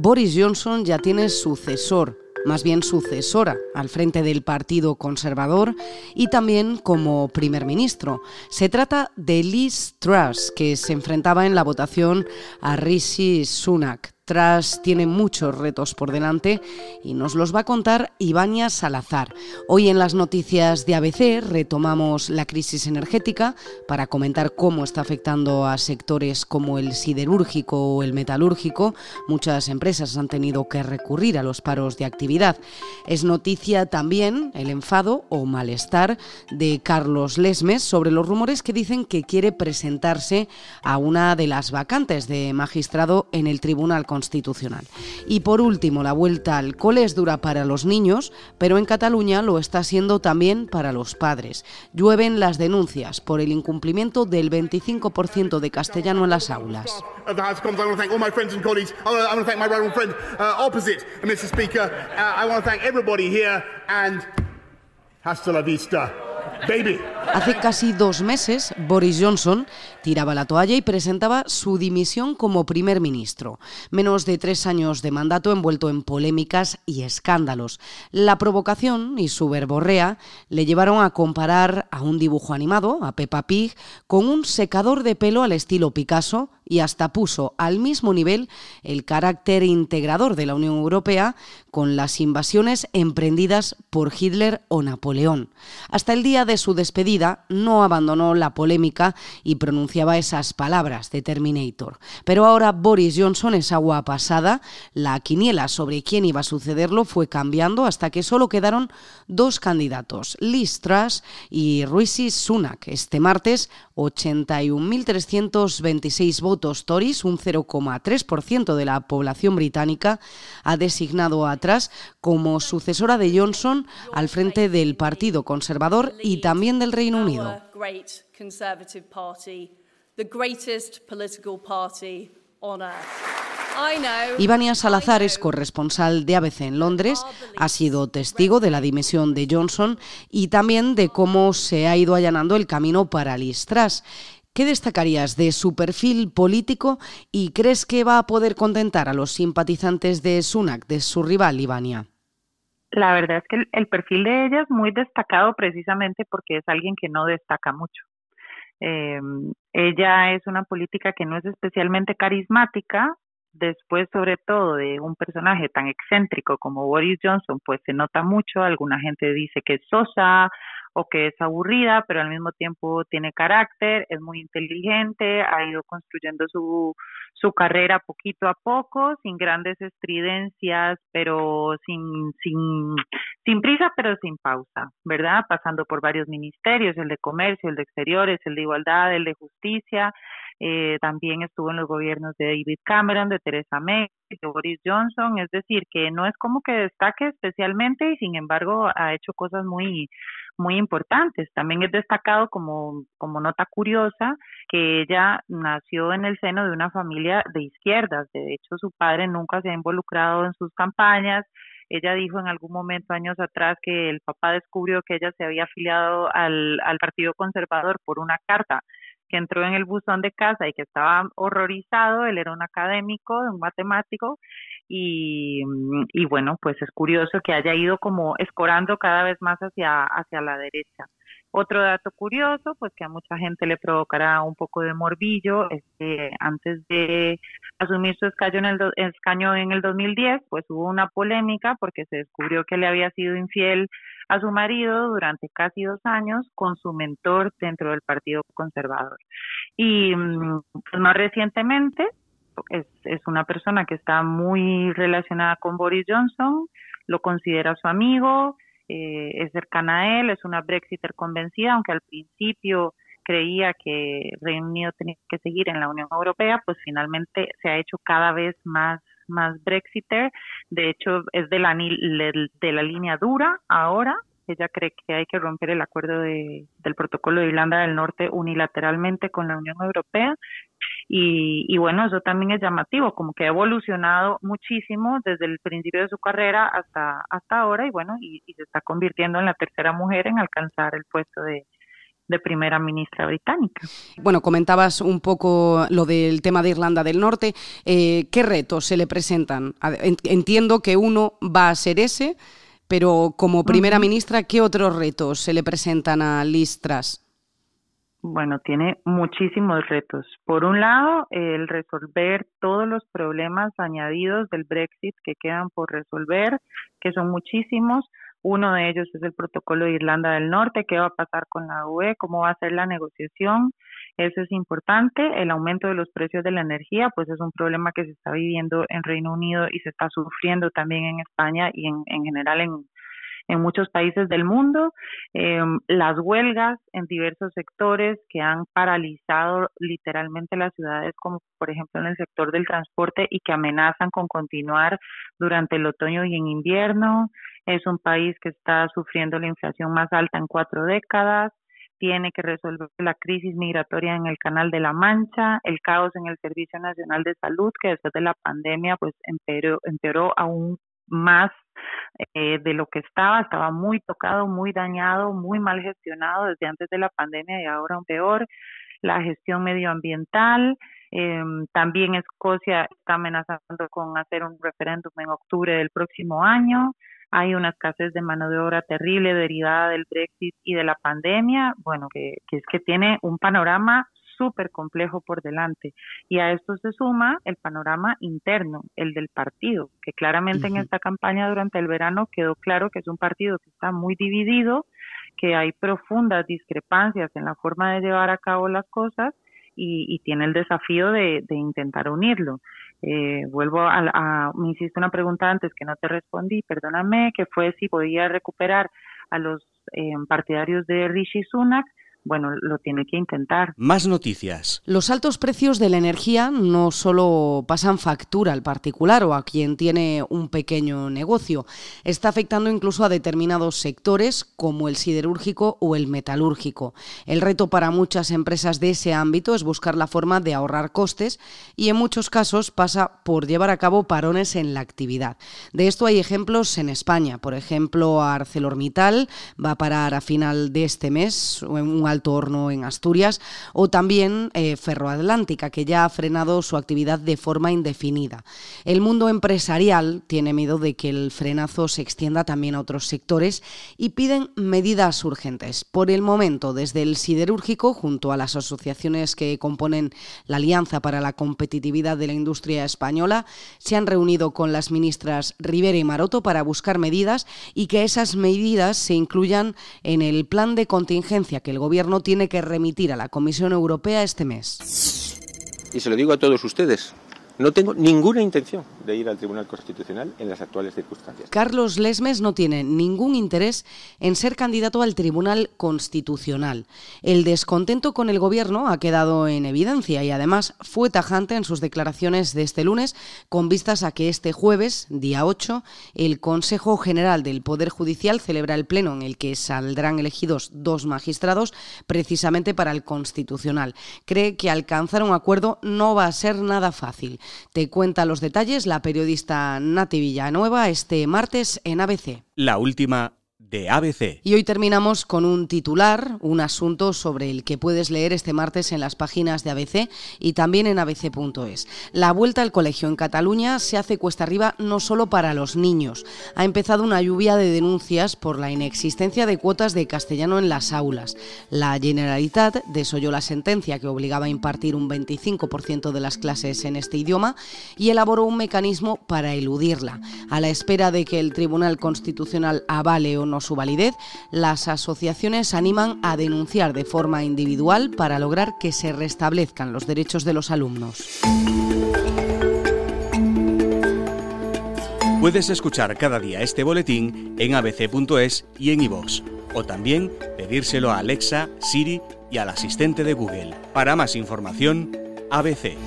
Boris Johnson ya tiene sucesor más bien sucesora al frente del Partido Conservador y también como primer ministro. Se trata de Liz Truss, que se enfrentaba en la votación a Rishi Sunak. Tras tiene muchos retos por delante y nos los va a contar Ibania Salazar. Hoy en las noticias de ABC retomamos la crisis energética para comentar cómo está afectando a sectores como el siderúrgico o el metalúrgico. Muchas empresas han tenido que recurrir a los paros de actividad. Es noticia también el enfado o malestar de Carlos Lesmes sobre los rumores que dicen que quiere presentarse a una de las vacantes de magistrado en el Tribunal constitucional. Y por último, la vuelta al cole es dura para los niños, pero en Cataluña lo está siendo también para los padres. Llueven las denuncias por el incumplimiento del 25% de castellano en las aulas. Baby. Hace casi dos meses, Boris Johnson tiraba la toalla y presentaba su dimisión como primer ministro. Menos de tres años de mandato envuelto en polémicas y escándalos. La provocación y su verborrea le llevaron a comparar a un dibujo animado, a Peppa Pig, con un secador de pelo al estilo Picasso y hasta puso al mismo nivel el carácter integrador de la Unión Europea con las invasiones emprendidas por Hitler o Napoleón. Hasta el día de su despedida no abandonó la polémica y pronunciaba esas palabras de Terminator. Pero ahora Boris Johnson es agua pasada, la quiniela sobre quién iba a sucederlo fue cambiando hasta que solo quedaron dos candidatos, Liz Truss y Ruiz Sunak. Este martes, 81.326 votos Tories, un 0,3% de la población británica, ha designado a Truss como sucesora de Johnson al frente del Partido Conservador y también del Reino Unido. Ivania Salazar es corresponsal de ABC en Londres, ha sido testigo de la dimisión de Johnson y también de cómo se ha ido allanando el camino para Liz ¿Qué destacarías de su perfil político y crees que va a poder contentar a los simpatizantes de Sunak, de su rival Ivania? La verdad es que el, perfil de ella es muy destacado precisamente porque es alguien que no destaca mucho. Eh, ella es una política que no es especialmente carismática, después sobre todo de un personaje tan excéntrico como Boris Johnson, pues se nota mucho, alguna gente dice que es sosa, o que es aburrida, pero al mismo tiempo tiene carácter, es muy inteligente, ha ido construyendo su, su carrera poquito a poco, sin grandes estridencias, pero sin, sin sin prisa pero sin pausa, ¿verdad? Pasando por varios ministerios, el de comercio, el de exteriores, el de igualdad, el de justicia, eh, también estuvo en los gobiernos de David Cameron, de Theresa May, de Boris Johnson, es decir, que no es como que destaque especialmente y sin embargo ha hecho cosas muy muy importantes. También es destacado como como nota curiosa que ella nació en el seno de una familia de izquierdas, de hecho su padre nunca se ha involucrado en sus campañas, ella dijo en algún momento años atrás que el papá descubrió que ella se había afiliado al, Partido Conservador por una carta que entró en el buzón de casa y que estaba horrorizado, él era un académico, un matemático, y, bueno, pues es curioso que haya ido como escorando cada vez más hacia, hacia la derecha. Otro dato curioso, pues que a mucha gente le provocará un poco de morbillo, es antes de asumir su escaño en el, escaño en el 2010, pues hubo una polémica porque se descubrió que le había sido infiel a su marido durante casi dos años con su mentor dentro del Partido Conservador. Y mm, pues más recientemente es, es una persona que está muy relacionada con Boris Johnson, lo considera su amigo, eh, es cercana a él, es una Brexiter convencida, aunque al principio creía que Reino Unido tenía que seguir en la Unión Europea, pues finalmente se ha hecho cada vez más más Brexiter. De hecho, es de la, de la línea dura ahora. Ella cree que hay que romper el acuerdo de, del protocolo de Irlanda del Norte unilateralmente con la Unión Europea. Y, bueno, eso también es llamativo, como que ha evolucionado muchísimo desde el principio de su carrera hasta, hasta ahora y bueno, y se está convirtiendo en la tercera mujer en alcanzar el puesto de, de primera ministra británica. Bueno, comentabas un poco lo del tema de Irlanda del Norte. Eh, ¿Qué retos se le presentan? Entiendo que uno va a ser ese, pero como primera ministra, ¿qué otros retos se le presentan a Listras? Bueno, tiene muchísimos retos. Por un lado, el resolver todos los problemas añadidos del Brexit que quedan por resolver, que son muchísimos. Uno de ellos es el protocolo de Irlanda del Norte, qué va a pasar con la UE, cómo va a ser la negociación. Eso es importante. El aumento de los precios de la energía, pues es un problema que se está viviendo en Reino Unido y se está sufriendo también en España y en, general en, muchos países del mundo, em, las huelgas en diversos sectores que han paralizado literalmente las ciudades, como por ejemplo en el sector del transporte y que amenazan con continuar durante el otoño y en invierno, es un país que está sufriendo la inflación más alta en cuatro décadas, tiene que resolver la crisis migratoria en el Canal de la Mancha, el caos en el Servicio Nacional de Salud, que después de la pandemia pues empeoró, aún más eh, de lo que estaba, estaba muy tocado, muy dañado, muy mal gestionado desde antes de la pandemia y ahora aún peor, la gestión medioambiental, em, también Escocia está amenazando con hacer un referéndum en octubre del próximo año, hay una escasez de mano de obra terrible derivada del Brexit y de la pandemia, bueno, que, es que tiene un panorama súper complejo por delante. Y a esto se suma el panorama interno, el del partido, que claramente en esta campaña durante el verano quedó claro que es un partido que está muy dividido, que hay profundas discrepancias en la forma de llevar a cabo las cosas y, tiene el desafío de intentar unirlo. Eh, vuelvo a, a, me hiciste una pregunta antes que no te respondí, perdóname, que fue si podía recuperar a los eh, partidarios de Rishi Sunak bueno, lo tiene que intentar. Más noticias. Los altos precios de la energía no solo pasan factura al particular o a quien tiene un pequeño negocio, está afectando incluso a determinados sectores como el siderúrgico o el metalúrgico. El reto para muchas empresas de ese ámbito es buscar la forma de ahorrar costes y en muchos casos pasa por llevar a cabo parones en la actividad. De esto hay ejemplos en España, por ejemplo, ArcelorMittal va a parar a final de este mes un alto horno en Asturias, o también eh, Ferroatlántica, que ya ha frenado su actividad de forma indefinida. El mundo empresarial tiene miedo de que el frenazo se extienda también a otros sectores y piden medidas urgentes. Por el momento, desde el siderúrgico, junto a las asociaciones que componen la Alianza para la Competitividad de la Industria Española, se han reunido con las ministras Rivera y Maroto para buscar medidas y que esas medidas se incluyan en el plan de contingencia que el Gobierno Gobierno tiene que remitir a la Comisión Europea este mes. Y se lo digo a todos ustedes, no tengo ninguna intención de ir al Tribunal Constitucional en las actuales circunstancias. Carlos Lesmes no tiene ningún interés en ser candidato al Tribunal Constitucional. El descontento con el Gobierno ha quedado en evidencia y además fue tajante en sus declaraciones de este lunes con vistas a que este jueves, día 8, el Consejo General del Poder Judicial celebra el pleno en el que saldrán elegidos dos magistrados precisamente para el Constitucional. Cree que alcanzar un acuerdo no va a ser nada fácil. Te cuenta los detalles la periodista Nati Villanueva este martes en ABC. La última de ABC. Y hoy terminamos con un titular, un asunto sobre el que puedes leer este martes en las páginas de ABC y también en abc.es. La vuelta al colegio en Cataluña se hace cuesta arriba no solo para los niños. Ha empezado una lluvia de denuncias por la inexistencia de cuotas de castellano en las aulas. La Generalitat desoyó la sentencia que obligaba a impartir un 25% de las clases en este idioma y elaboró un mecanismo para eludirla, a la espera de que el Tribunal Constitucional avale o no su validez, las asociaciones animan a denunciar de forma individual para lograr que se restablezcan los derechos de los alumnos. Puedes escuchar cada día este boletín en abc.es y en iVox. o también pedírselo a Alexa, Siri y al asistente de Google. Para más información, ABC.